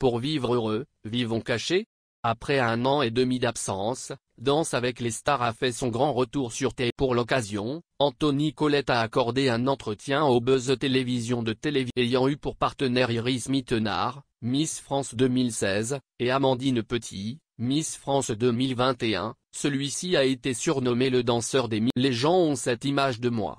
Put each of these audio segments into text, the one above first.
Pour vivre heureux, vivons cachés. Après un an et demi d'absence, Danse avec les stars a fait son grand retour sur T. Pour l'occasion, Anthony Collette a accordé un entretien au Buzz Télévision de Télévision ayant eu pour partenaire Iris Mittenard, Miss France 2016, et Amandine Petit, Miss France 2021, celui-ci a été surnommé le danseur des mille. Les gens ont cette image de moi.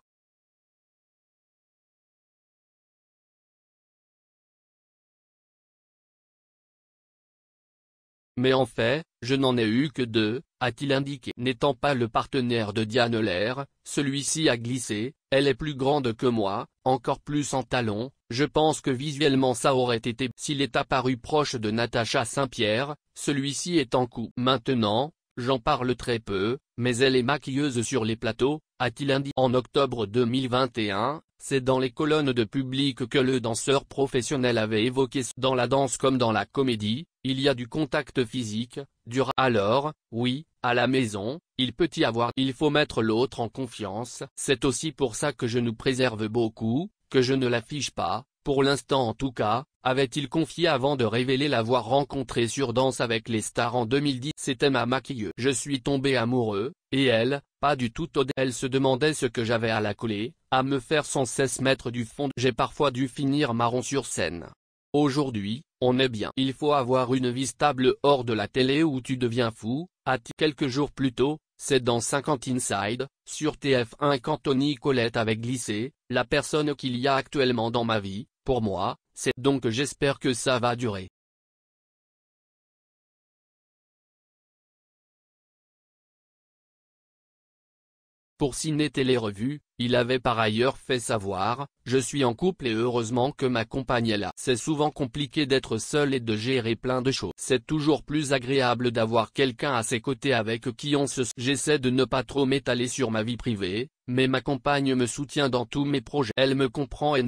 Mais en fait, je n'en ai eu que deux, a-t-il indiqué. N'étant pas le partenaire de Diane Lair, celui-ci a glissé, elle est plus grande que moi, encore plus en talons, je pense que visuellement ça aurait été s'il est apparu proche de Natacha Saint-Pierre, celui-ci est en coup. Maintenant, j'en parle très peu, mais elle est maquilleuse sur les plateaux, a-t-il indiqué. En octobre 2021, c'est dans les colonnes de public que le danseur professionnel avait évoqué dans la danse comme dans la comédie, il y a du contact physique, dur alors, oui, à la maison, il peut y avoir il faut mettre l'autre en confiance. C'est aussi pour ça que je nous préserve beaucoup, que je ne l'affiche pas, pour l'instant en tout cas, avait-il confié avant de révéler l'avoir rencontré sur Danse avec les stars en 2010. C'était ma maquilleuse. Je suis tombé amoureux, et elle, pas du tout Elle se demandait ce que j'avais à la coller, à me faire sans cesse mettre du fond. J'ai parfois dû finir marron sur scène. Aujourd'hui, on est bien. Il faut avoir une vie stable hors de la télé ou tu deviens fou, a t il quelques jours plus tôt, c'est dans 50 Inside, sur TF1 quand Tony Colette avait glissé, la personne qu'il y a actuellement dans ma vie, pour moi, c'est donc j'espère que ça va durer. Pour Ciné Télé Revue, il avait par ailleurs fait savoir, je suis en couple et heureusement que ma compagne est là. C'est souvent compliqué d'être seul et de gérer plein de choses. C'est toujours plus agréable d'avoir quelqu'un à ses côtés avec qui on se... J'essaie de ne pas trop m'étaler sur ma vie privée, mais ma compagne me soutient dans tous mes projets. Elle me comprend et